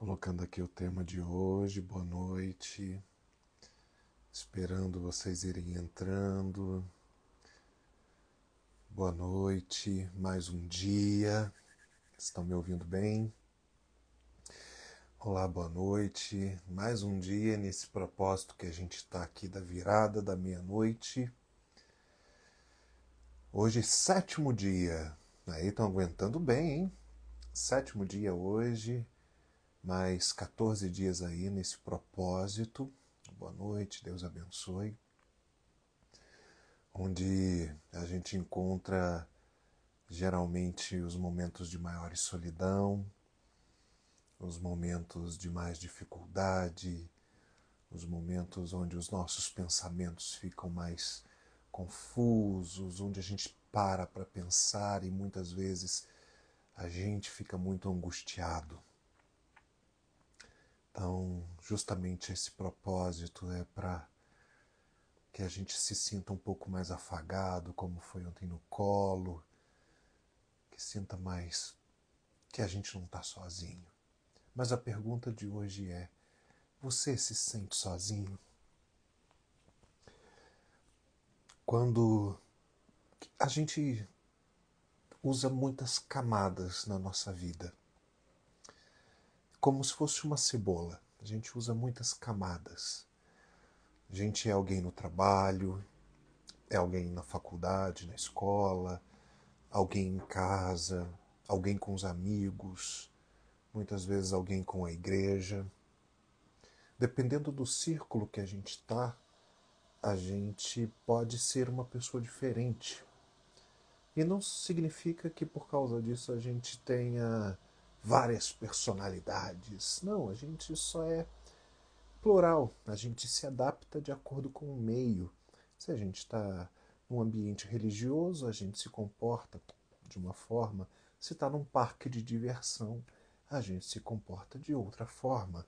colocando aqui o tema de hoje. Boa noite. Esperando vocês irem entrando. Boa noite, mais um dia. Estão me ouvindo bem? Olá, boa noite. Mais um dia nesse propósito que a gente está aqui da virada da meia-noite. Hoje, sétimo dia. Aí estão aguentando bem, hein? Sétimo dia hoje mais 14 dias aí nesse propósito. Boa noite, Deus abençoe. Onde a gente encontra geralmente os momentos de maior solidão, os momentos de mais dificuldade, os momentos onde os nossos pensamentos ficam mais confusos, onde a gente para para pensar e muitas vezes a gente fica muito angustiado. Então, justamente esse propósito é para que a gente se sinta um pouco mais afagado, como foi ontem no colo, que sinta mais que a gente não está sozinho. Mas a pergunta de hoje é: você se sente sozinho? Quando a gente usa muitas camadas na nossa vida como se fosse uma cebola. A gente usa muitas camadas. A gente é alguém no trabalho, é alguém na faculdade, na escola, alguém em casa, alguém com os amigos, muitas vezes alguém com a igreja. Dependendo do círculo que a gente está, a gente pode ser uma pessoa diferente. E não significa que por causa disso a gente tenha várias personalidades. Não, a gente só é plural, a gente se adapta de acordo com o meio. Se a gente está num ambiente religioso, a gente se comporta de uma forma. Se está num parque de diversão, a gente se comporta de outra forma.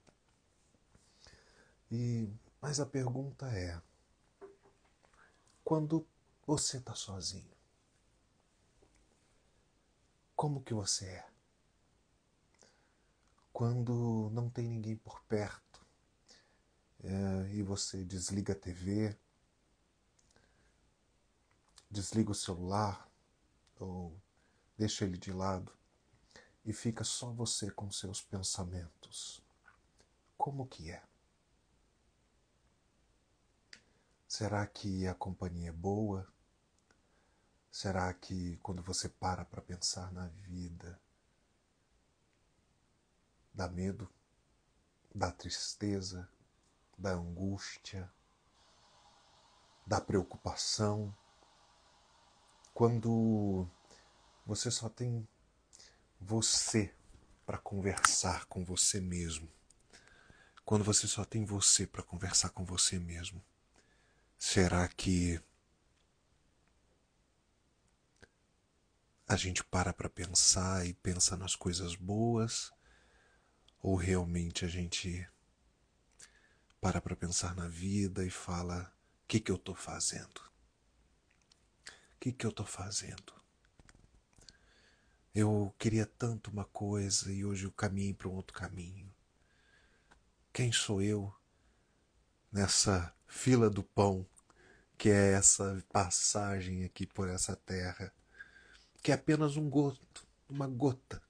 E mas a pergunta é: quando você está sozinho, como que você é? quando não tem ninguém por perto é, e você desliga a TV, desliga o celular ou deixa ele de lado e fica só você com seus pensamentos. Como que é? Será que a companhia é boa? Será que quando você para para pensar na vida, dá medo, dá tristeza, da angústia, da preocupação. Quando você só tem você para conversar com você mesmo. Quando você só tem você para conversar com você mesmo. Será que a gente para para pensar e pensa nas coisas boas ou realmente a gente para para pensar na vida e fala: o que, que eu estou fazendo? O que, que eu estou fazendo? Eu queria tanto uma coisa e hoje eu caminho para um outro caminho. Quem sou eu nessa fila do pão, que é essa passagem aqui por essa terra, que é apenas um gosto, uma gota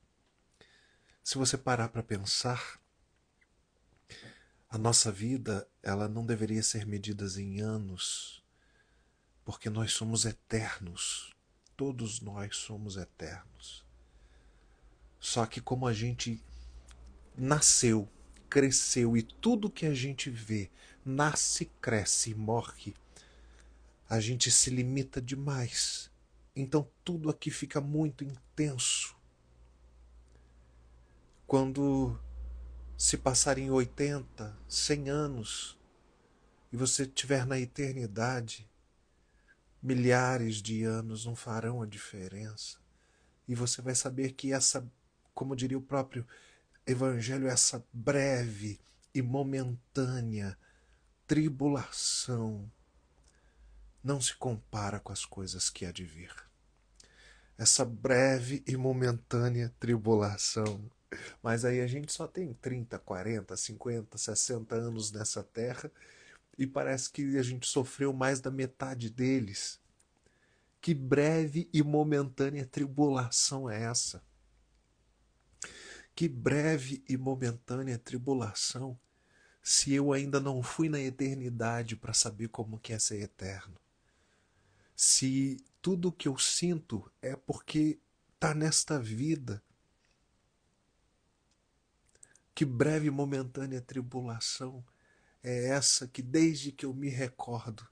se você parar para pensar, a nossa vida, ela não deveria ser medida em anos, porque nós somos eternos. Todos nós somos eternos. Só que como a gente nasceu, cresceu e tudo que a gente vê nasce, cresce e morre, a gente se limita demais. Então tudo aqui fica muito intenso quando se passarem 80, 100 anos e você tiver na eternidade, milhares de anos não farão a diferença. E você vai saber que essa, como diria o próprio Evangelho, essa breve e momentânea tribulação não se compara com as coisas que há de vir. Essa breve e momentânea tribulação mas aí a gente só tem 30, 40, 50, 60 anos nessa terra e parece que a gente sofreu mais da metade deles. Que breve e momentânea tribulação é essa? Que breve e momentânea tribulação se eu ainda não fui na eternidade para saber como que é ser eterno? Se tudo que eu sinto é porque tá nesta vida que breve e momentânea tribulação é essa que, desde que eu me recordo,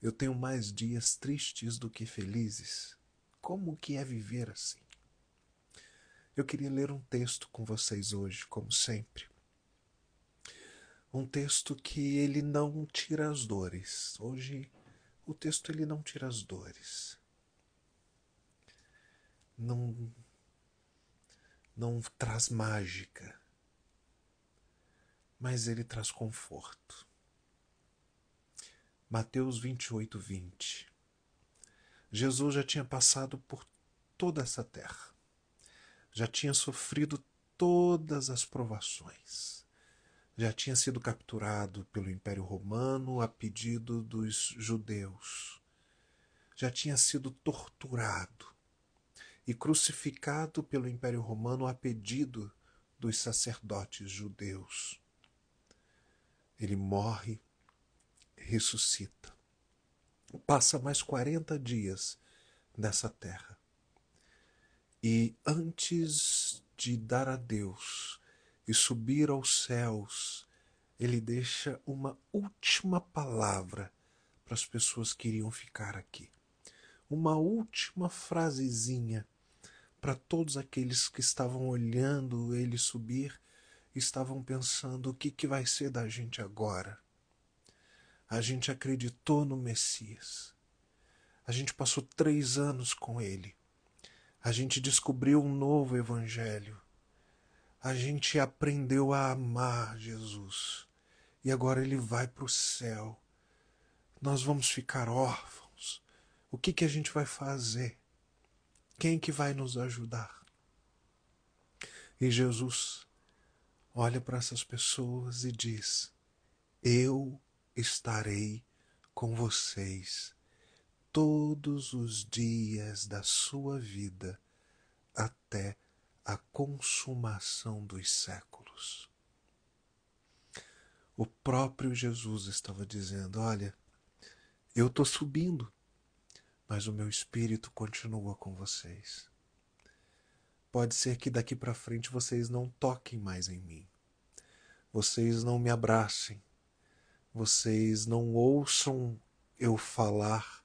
eu tenho mais dias tristes do que felizes. Como que é viver assim? Eu queria ler um texto com vocês hoje, como sempre. Um texto que ele não tira as dores. Hoje o texto ele não tira as dores. Não não traz mágica mas ele traz conforto. Mateus 28, 20. Jesus já tinha passado por toda essa terra, já tinha sofrido todas as provações, já tinha sido capturado pelo Império Romano a pedido dos judeus, já tinha sido torturado e crucificado pelo Império Romano a pedido dos sacerdotes judeus ele morre, ressuscita. Passa mais 40 dias nessa terra. E antes de dar a Deus e subir aos céus, ele deixa uma última palavra para as pessoas que iriam ficar aqui. Uma última frasezinha para todos aqueles que estavam olhando ele subir estavam pensando o que, que vai ser da gente agora. A gente acreditou no Messias. A gente passou três anos com ele. A gente descobriu um novo evangelho. A gente aprendeu a amar Jesus. E agora ele vai para o céu. Nós vamos ficar órfãos. O que, que a gente vai fazer? Quem que vai nos ajudar? E Jesus olha para essas pessoas e diz: Eu estarei com vocês todos os dias da sua vida até a consumação dos séculos. O próprio Jesus estava dizendo: Olha, eu estou subindo, mas o meu espírito continua com vocês. Pode ser que daqui para frente vocês não toquem mais em mim. Vocês não me abracem. Vocês não ouçam eu falar,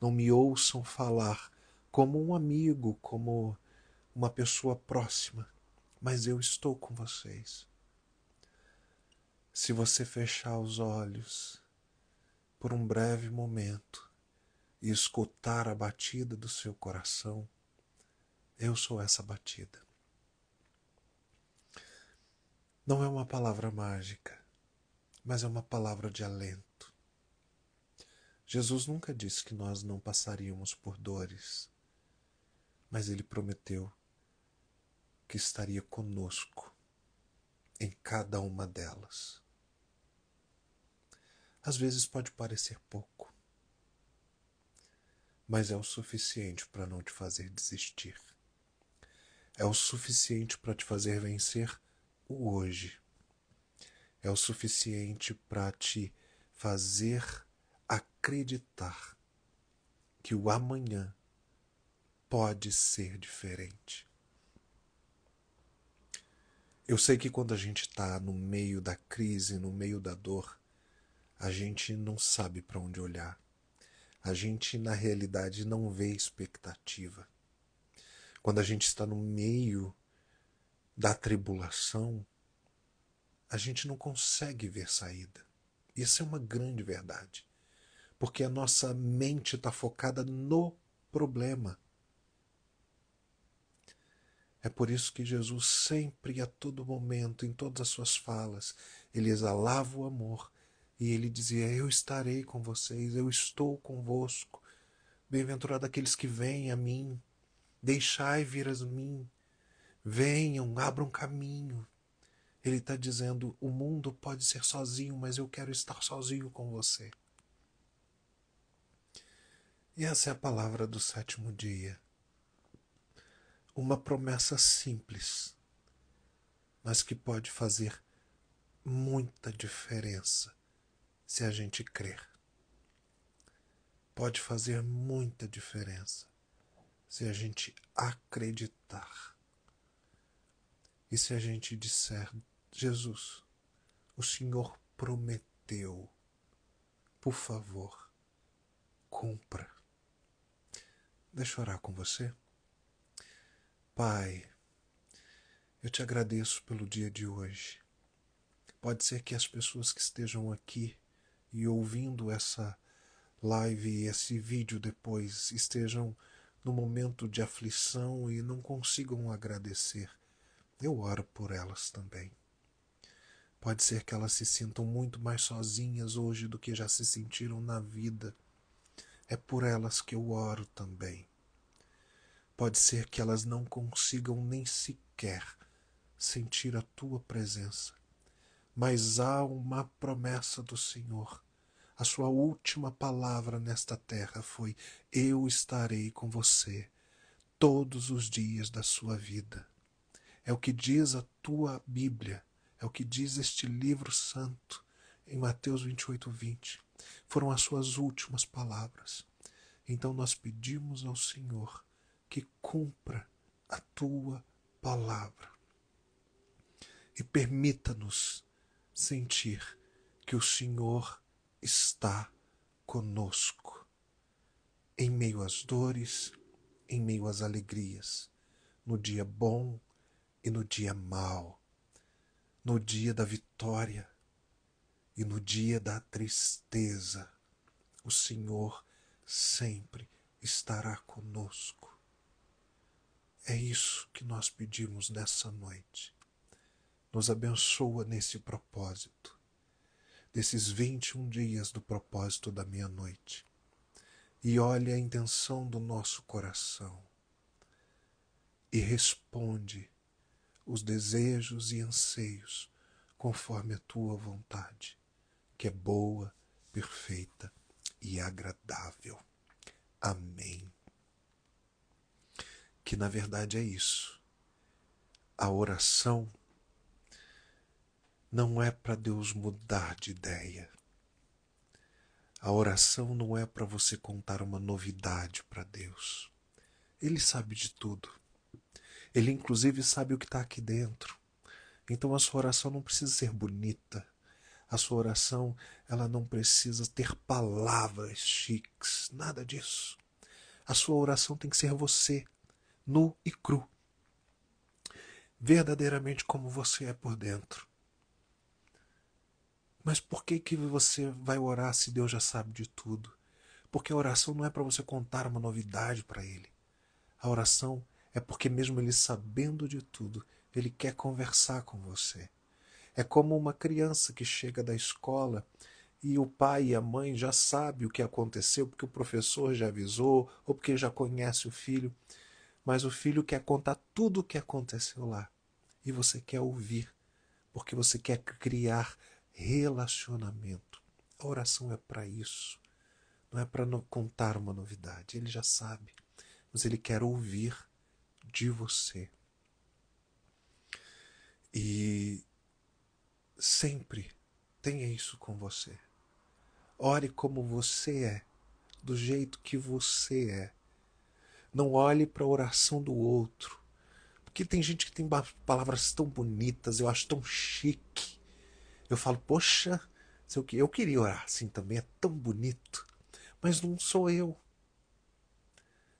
não me ouçam falar como um amigo, como uma pessoa próxima, mas eu estou com vocês. Se você fechar os olhos por um breve momento e escutar a batida do seu coração, eu sou essa batida. Não é uma palavra mágica, mas é uma palavra de alento. Jesus nunca disse que nós não passaríamos por dores, mas ele prometeu que estaria conosco em cada uma delas. Às vezes pode parecer pouco, mas é o suficiente para não te fazer desistir é o suficiente para te fazer vencer o hoje. É o suficiente para te fazer acreditar que o amanhã pode ser diferente. Eu sei que quando a gente está no meio da crise, no meio da dor, a gente não sabe para onde olhar. A gente, na realidade, não vê expectativa. Quando a gente está no meio da tribulação, a gente não consegue ver saída. Isso é uma grande verdade, porque a nossa mente está focada no problema. É por isso que Jesus sempre, a todo momento, em todas as suas falas, ele exalava o amor e ele dizia: Eu estarei com vocês, eu estou convosco. Bem-aventurados aqueles que vêm a mim Deixai vir a mim. Venham, abram caminho. Ele está dizendo: o mundo pode ser sozinho, mas eu quero estar sozinho com você. E essa é a palavra do sétimo dia. Uma promessa simples, mas que pode fazer muita diferença se a gente crer. Pode fazer muita diferença se a gente acreditar. E se a gente disser: Jesus, o Senhor prometeu, por favor, cumpra. Deixa eu orar com você. Pai, eu te agradeço pelo dia de hoje. Pode ser que as pessoas que estejam aqui e ouvindo essa live, esse vídeo depois, estejam no momento de aflição e não consigam agradecer, eu oro por elas também. Pode ser que elas se sintam muito mais sozinhas hoje do que já se sentiram na vida. É por elas que eu oro também. Pode ser que elas não consigam nem sequer sentir a tua presença, mas há uma promessa do Senhor a sua última palavra nesta terra foi: Eu estarei com você todos os dias da sua vida. É o que diz a tua Bíblia, é o que diz este livro santo em Mateus 28, 20. Foram as suas últimas palavras. Então nós pedimos ao Senhor que cumpra a tua palavra e permita-nos sentir que o Senhor está conosco. Em meio às dores, em meio às alegrias, no dia bom e no dia mau, no dia da vitória e no dia da tristeza, o Senhor sempre estará conosco. É isso que nós pedimos nessa noite. Nos abençoa nesse propósito desses 21 dias do propósito da meia-noite e olhe a intenção do nosso coração e responde os desejos e anseios conforme a tua vontade, que é boa, perfeita e agradável. Amém. Que na verdade é isso. A oração não é para Deus mudar de ideia. A oração não é para você contar uma novidade para Deus. Ele sabe de tudo. Ele, inclusive, sabe o que está aqui dentro. Então a sua oração não precisa ser bonita. A sua oração ela não precisa ter palavras chiques, nada disso. A sua oração tem que ser você, nu e cru. Verdadeiramente como você é por dentro mas por que, que você vai orar se Deus já sabe de tudo? Porque a oração não é para você contar uma novidade para Ele. A oração é porque, mesmo Ele sabendo de tudo, Ele quer conversar com você. É como uma criança que chega da escola e o pai e a mãe já sabem o que aconteceu porque o professor já avisou ou porque já conhece o filho, mas o filho quer contar tudo o que aconteceu lá e você quer ouvir, porque você quer criar relacionamento. A oração é para isso. Não é para contar uma novidade, ele já sabe, mas ele quer ouvir de você. E sempre tenha isso com você. Ore como você é, do jeito que você é. Não olhe para a oração do outro. Porque tem gente que tem palavras tão bonitas, eu acho tão chique eu falo, poxa, sei o que, eu queria orar assim também, é tão bonito, mas não sou eu.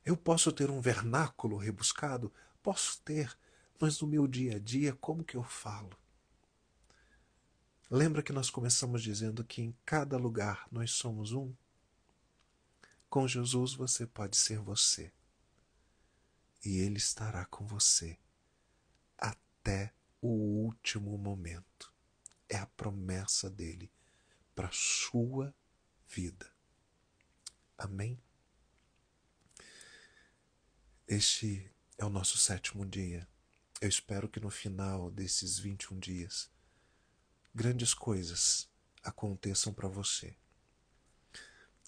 Eu posso ter um vernáculo rebuscado? Posso ter, mas no meu dia a dia, como que eu falo? Lembra que nós começamos dizendo que em cada lugar nós somos um? Com Jesus você pode ser você. E Ele estará com você até o último momento é a promessa dele para a sua vida. Amém? Este é o nosso sétimo dia. Eu espero que no final desses 21 dias, grandes coisas aconteçam para você.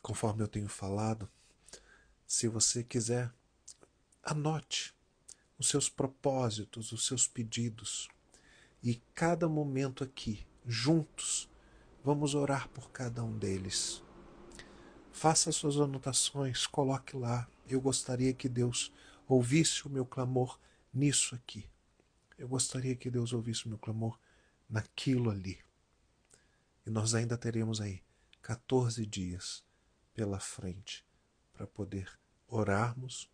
Conforme eu tenho falado, se você quiser, anote os seus propósitos, os seus pedidos, e cada momento aqui, juntos, vamos orar por cada um deles. Faça suas anotações, coloque lá. Eu gostaria que Deus ouvisse o meu clamor nisso aqui. Eu gostaria que Deus ouvisse o meu clamor naquilo ali. E nós ainda teremos aí 14 dias pela frente para poder orarmos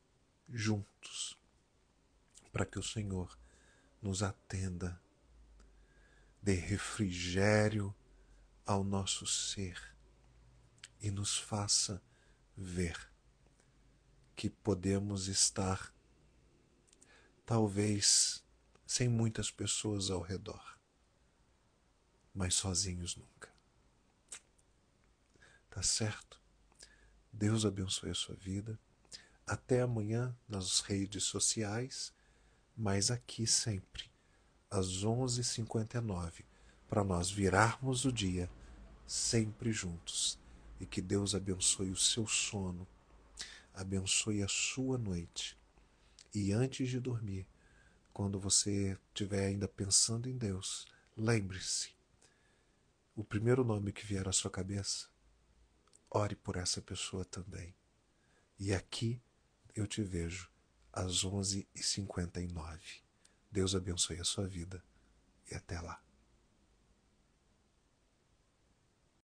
juntos, para que o Senhor nos atenda dê refrigério ao nosso ser e nos faça ver que podemos estar, talvez sem muitas pessoas ao redor, mas sozinhos nunca. Tá certo? Deus abençoe a sua vida. Até amanhã nas redes sociais, mas aqui sempre às 11h59, para nós virarmos o dia sempre juntos. E que Deus abençoe o seu sono, abençoe a sua noite. E antes de dormir, quando você estiver ainda pensando em Deus, lembre-se: o primeiro nome que vier à sua cabeça, ore por essa pessoa também. E aqui eu te vejo às 11h59. Deus abençoe a sua vida e até lá.